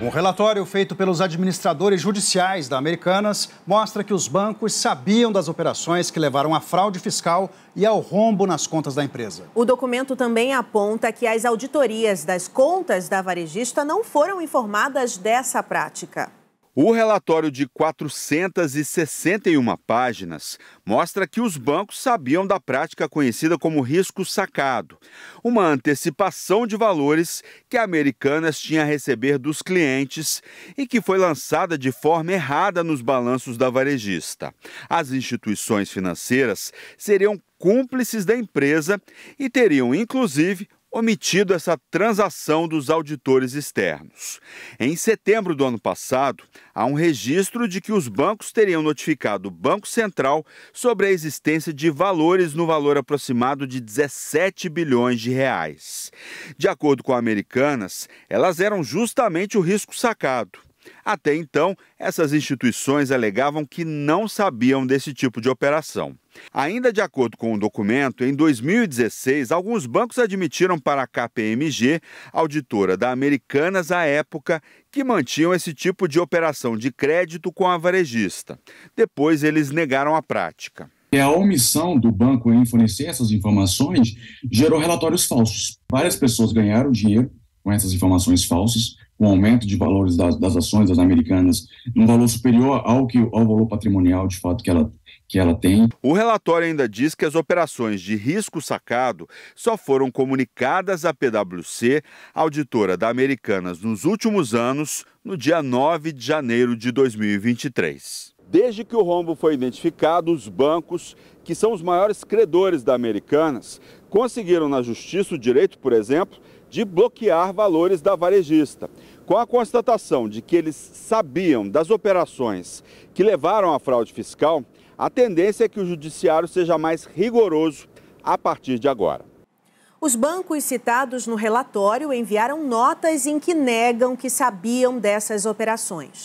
Um relatório feito pelos administradores judiciais da Americanas mostra que os bancos sabiam das operações que levaram à fraude fiscal e ao rombo nas contas da empresa. O documento também aponta que as auditorias das contas da varejista não foram informadas dessa prática. O relatório de 461 páginas mostra que os bancos sabiam da prática conhecida como risco sacado, uma antecipação de valores que a Americanas tinha a receber dos clientes e que foi lançada de forma errada nos balanços da varejista. As instituições financeiras seriam cúmplices da empresa e teriam, inclusive, omitido essa transação dos auditores externos. Em setembro do ano passado, há um registro de que os bancos teriam notificado o Banco Central sobre a existência de valores no valor aproximado de 17 bilhões de reais. De acordo com Americanas, elas eram justamente o risco sacado. Até então, essas instituições alegavam que não sabiam desse tipo de operação. Ainda de acordo com o documento, em 2016, alguns bancos admitiram para a KPMG, auditora da Americanas à época, que mantinham esse tipo de operação de crédito com a varejista. Depois eles negaram a prática. E é, a omissão do banco em fornecer essas informações gerou relatórios falsos. Várias pessoas ganharam dinheiro com essas informações falsas, com o aumento de valores das, das ações das americanas, num valor superior ao, que, ao valor patrimonial de fato que ela, que ela tem. O relatório ainda diz que as operações de risco sacado só foram comunicadas à PwC, auditora da Americanas, nos últimos anos, no dia 9 de janeiro de 2023. Desde que o rombo foi identificado, os bancos, que são os maiores credores da Americanas, conseguiram na justiça o direito, por exemplo, de bloquear valores da varejista. Com a constatação de que eles sabiam das operações que levaram à fraude fiscal, a tendência é que o judiciário seja mais rigoroso a partir de agora. Os bancos citados no relatório enviaram notas em que negam que sabiam dessas operações.